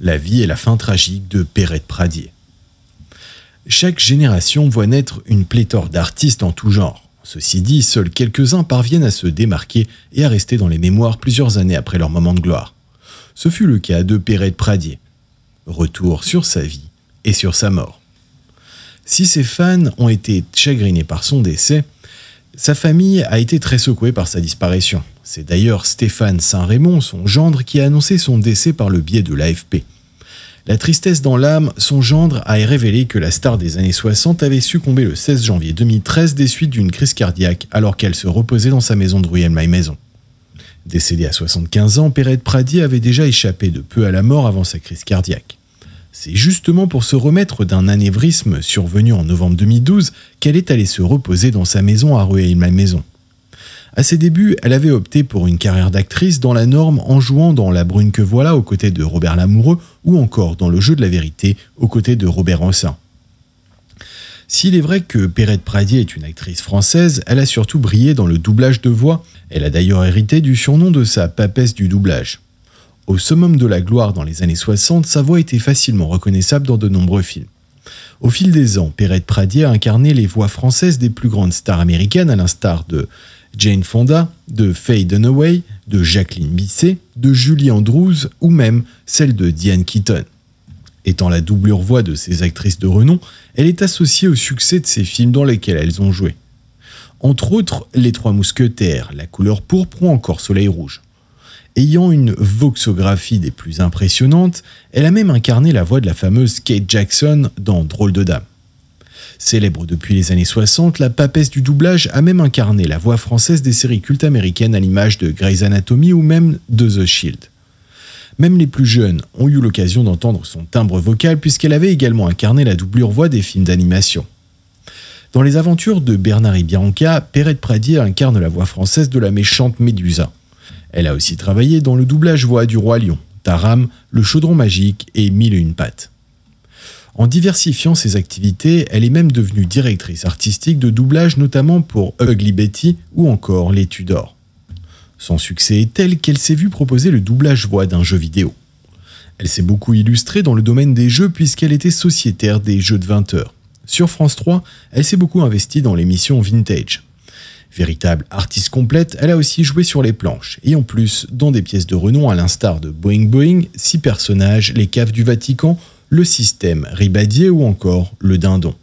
la vie et la fin tragique de Perrette Pradier. Chaque génération voit naître une pléthore d'artistes en tout genre. Ceci dit, seuls quelques-uns parviennent à se démarquer et à rester dans les mémoires plusieurs années après leur moment de gloire. Ce fut le cas de Perrette Pradier. Retour sur sa vie et sur sa mort. Si ses fans ont été chagrinés par son décès, sa famille a été très secouée par sa disparition. C'est d'ailleurs Stéphane Saint-Raymond, son gendre, qui a annoncé son décès par le biais de l'AFP. La tristesse dans l'âme, son gendre a révélé que la star des années 60 avait succombé le 16 janvier 2013 des suites d'une crise cardiaque alors qu'elle se reposait dans sa maison de rueil maille maison Décédé à 75 ans, Perrette Pradier avait déjà échappé de peu à la mort avant sa crise cardiaque. C'est justement pour se remettre d'un anévrisme survenu en novembre 2012 qu'elle est allée se reposer dans sa maison à Rueil-Malmaison. À ses débuts, elle avait opté pour une carrière d'actrice dans la norme en jouant dans La Brune que voilà aux côtés de Robert Lamoureux ou encore dans Le Jeu de la vérité aux côtés de Robert Ancin. S'il est vrai que Perrette Pradier est une actrice française, elle a surtout brillé dans le doublage de voix. Elle a d'ailleurs hérité du surnom de sa papesse du doublage. Au summum de la gloire dans les années 60, sa voix était facilement reconnaissable dans de nombreux films. Au fil des ans, Perrette Pradier a incarné les voix françaises des plus grandes stars américaines, à l'instar de Jane Fonda, de Faye Dunaway, de Jacqueline Bisset, de Julie Andrews ou même celle de Diane Keaton. Étant la doublure voix de ces actrices de renom, elle est associée au succès de ces films dans lesquels elles ont joué. Entre autres, Les Trois Mousquetaires, La couleur pourpre ou encore Soleil rouge. Ayant une voxographie des plus impressionnantes, elle a même incarné la voix de la fameuse Kate Jackson dans Drôle de Dame. Célèbre depuis les années 60, la papesse du doublage a même incarné la voix française des séries cultes américaines à l'image de Grey's Anatomy ou même de The Shield. Même les plus jeunes ont eu l'occasion d'entendre son timbre vocal puisqu'elle avait également incarné la doublure voix des films d'animation. Dans les aventures de Bernard et Bianca, Perrette Pradier incarne la voix française de la méchante Médusa. Elle a aussi travaillé dans le doublage voix du Roi Lion, Taram, Le Chaudron Magique et Mille et une pattes. En diversifiant ses activités, elle est même devenue directrice artistique de doublage notamment pour Ugly Betty ou encore Les Tudors. Son succès est tel qu'elle s'est vue proposer le doublage voix d'un jeu vidéo. Elle s'est beaucoup illustrée dans le domaine des jeux puisqu'elle était sociétaire des jeux de 20 heures. Sur France 3, elle s'est beaucoup investie dans l'émission Vintage. Véritable artiste complète, elle a aussi joué sur les planches, et en plus, dans des pièces de renom à l'instar de Boeing Boeing, Six personnages, Les caves du Vatican, Le système Ribadier ou encore Le dindon.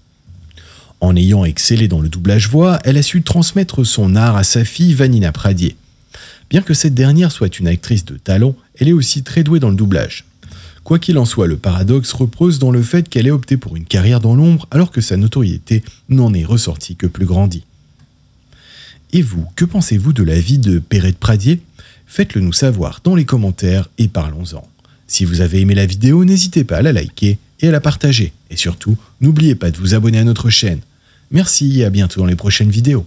En ayant excellé dans le doublage voix, elle a su transmettre son art à sa fille Vanina Pradier. Bien que cette dernière soit une actrice de talent, elle est aussi très douée dans le doublage. Quoi qu'il en soit, le paradoxe repose dans le fait qu'elle ait opté pour une carrière dans l'ombre alors que sa notoriété n'en est ressortie que plus grandie. Et vous, que pensez-vous de la vie de Perrette Pradier Faites-le nous savoir dans les commentaires et parlons-en. Si vous avez aimé la vidéo, n'hésitez pas à la liker et à la partager. Et surtout, n'oubliez pas de vous abonner à notre chaîne. Merci et à bientôt dans les prochaines vidéos.